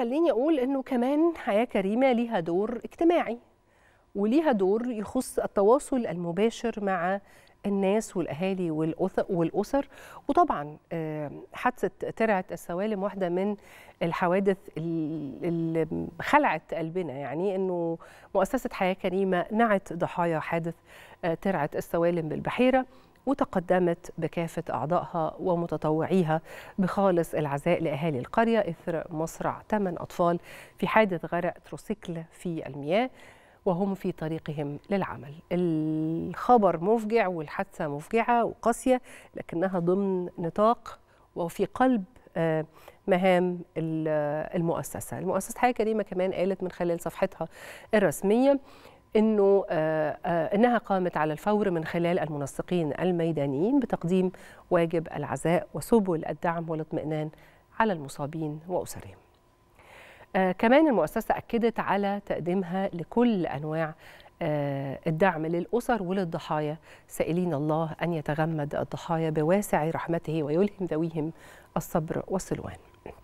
خليني اقول انه كمان حياه كريمه ليها دور اجتماعي وليها دور يخص التواصل المباشر مع الناس والاهالي والاسر وطبعا حادثه ترعه السوالم واحده من الحوادث اللي خلعت قلبنا يعني انه مؤسسه حياه كريمه نعت ضحايا حادث آه، ترعه السوالم بالبحيره وتقدمت بكافة أعضائها ومتطوعيها بخالص العزاء لأهالي القرية إثر مصرع ثمان أطفال في حادث غرق تروسيكل في المياه وهم في طريقهم للعمل الخبر مفجع والحادثة مفجعة وقاسية لكنها ضمن نطاق وفي قلب آه، مهام المؤسسة المؤسسة حياة كريمة كمان قالت من خلال صفحتها الرسمية انه آه، آه، انها قامت على الفور من خلال المنسقين الميدانيين بتقديم واجب العزاء وسبل الدعم والاطمئنان على المصابين واسرهم. آه، كمان المؤسسه اكدت على تقديمها لكل انواع الدعم للأسر وللضحايا سائلين الله أن يتغمد الضحايا بواسع رحمته ويلهم ذويهم الصبر والسلوان